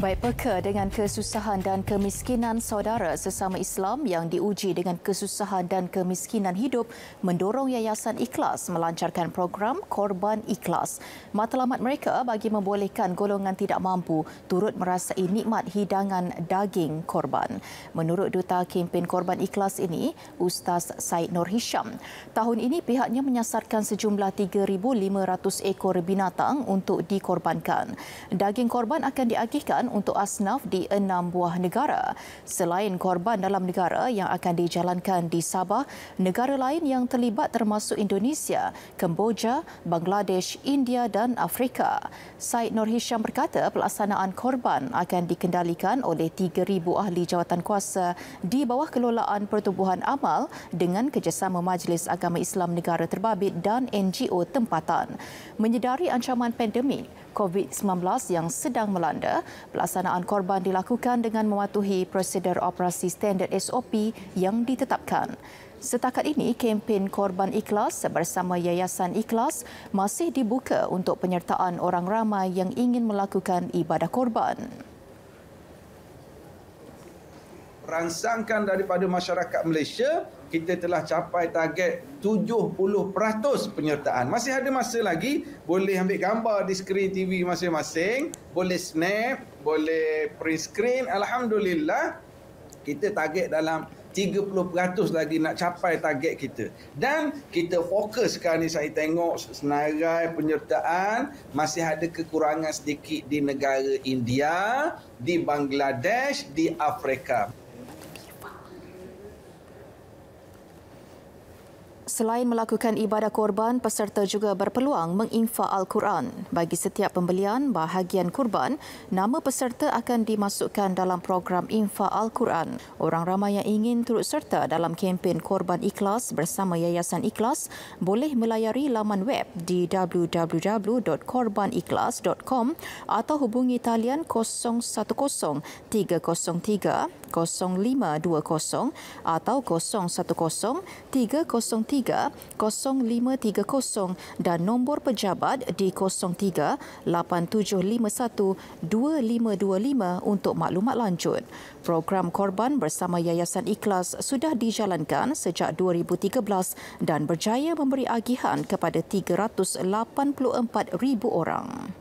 Baik peka dengan kesusahan dan kemiskinan saudara sesama Islam yang diuji dengan kesusahan dan kemiskinan hidup mendorong Yayasan Ikhlas melancarkan program Korban Ikhlas. Matlamat mereka bagi membolehkan golongan tidak mampu turut merasai nikmat hidangan daging korban. Menurut Duta Kempen Korban Ikhlas ini, Ustaz Said Nur Hisham, tahun ini pihaknya menyasarkan sejumlah 3,500 ekor binatang untuk dikorbankan. Daging korban akan diagihkan untuk asnaf di enam buah negara. Selain korban dalam negara yang akan dijalankan di Sabah, negara lain yang terlibat termasuk Indonesia, Kemboja, Bangladesh, India dan Afrika. Said Nur Hisham berkata pelaksanaan korban akan dikendalikan oleh 3,000 ahli jawatan kuasa di bawah kelolaan pertubuhan amal dengan kerjasama Majlis Agama Islam Negara Terbabit dan NGO tempatan. Menyedari ancaman pandemik, COVID-19 yang sedang melanda, pelaksanaan korban dilakukan dengan mematuhi prosedur operasi standard SOP yang ditetapkan. Setakat ini, kempen korban ikhlas bersama Yayasan Ikhlas masih dibuka untuk penyertaan orang ramai yang ingin melakukan ibadah korban. Rangsangkan daripada masyarakat Malaysia kita telah capai target 70% penyertaan. Masih ada masa lagi, boleh ambil gambar di skrin TV masing-masing, boleh snap, boleh print screen. Alhamdulillah, kita target dalam 30% lagi nak capai target kita. Dan kita fokus sekarang ni saya tengok senarai penyertaan masih ada kekurangan sedikit di negara India, di Bangladesh, di Afrika. Selain melakukan ibadah korban, peserta juga berpeluang menginfa Al-Quran. Bagi setiap pembelian bahagian korban, nama peserta akan dimasukkan dalam program infa Al-Quran. Orang ramai yang ingin turut serta dalam kempen korban ikhlas bersama Yayasan Ikhlas boleh melayari laman web di www.korbanikhlas.com atau hubungi talian 010 303 0520 atau 0110303530 dan nombor pejabat di 0387512525 untuk maklumat lanjut. Program korban bersama Yayasan Ikhlas sudah dijalankan sejak 2013 dan berjaya memberi agihan kepada 384,000 orang.